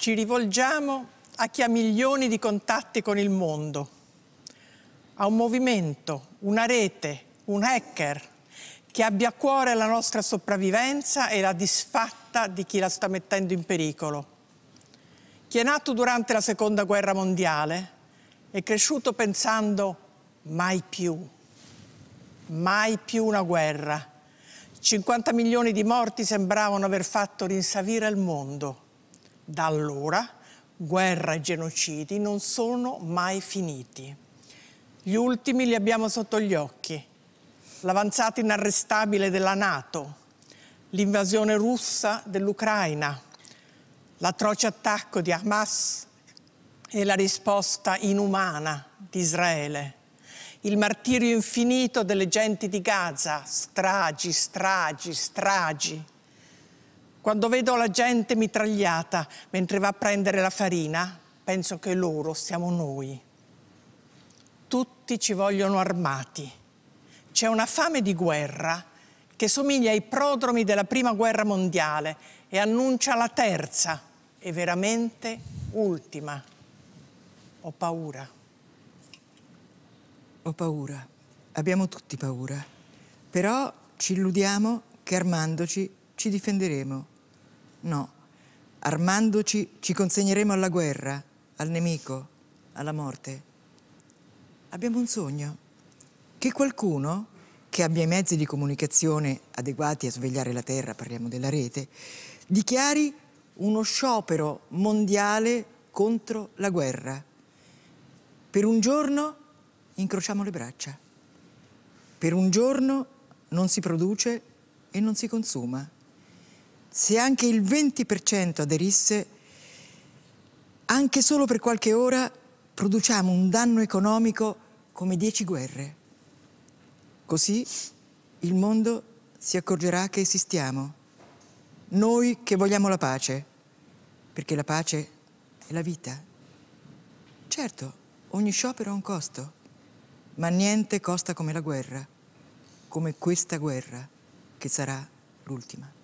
ci rivolgiamo a chi ha milioni di contatti con il mondo, a un movimento, una rete, un hacker che abbia a cuore la nostra sopravvivenza e la disfatta di chi la sta mettendo in pericolo. Chi è nato durante la Seconda Guerra Mondiale è cresciuto pensando mai più, mai più una guerra. 50 milioni di morti sembravano aver fatto rinsavire il mondo da allora guerra e genocidi non sono mai finiti. Gli ultimi li abbiamo sotto gli occhi. L'avanzata inarrestabile della Nato, l'invasione russa dell'Ucraina, l'atroce attacco di Hamas e la risposta inumana di Israele, il martirio infinito delle genti di Gaza, stragi, stragi, stragi. Quando vedo la gente mitragliata mentre va a prendere la farina, penso che loro siamo noi. Tutti ci vogliono armati. C'è una fame di guerra che somiglia ai prodromi della Prima Guerra Mondiale e annuncia la terza e veramente ultima. Ho paura. Ho paura. Abbiamo tutti paura. Però ci illudiamo che armandoci ci difenderemo No, armandoci ci consegneremo alla guerra, al nemico, alla morte. Abbiamo un sogno, che qualcuno che abbia i mezzi di comunicazione adeguati a svegliare la Terra, parliamo della rete, dichiari uno sciopero mondiale contro la guerra. Per un giorno incrociamo le braccia. Per un giorno non si produce e non si consuma se anche il 20% aderisse, anche solo per qualche ora produciamo un danno economico come dieci guerre. Così il mondo si accorgerà che esistiamo. Noi che vogliamo la pace, perché la pace è la vita. Certo, ogni sciopero ha un costo, ma niente costa come la guerra, come questa guerra che sarà l'ultima.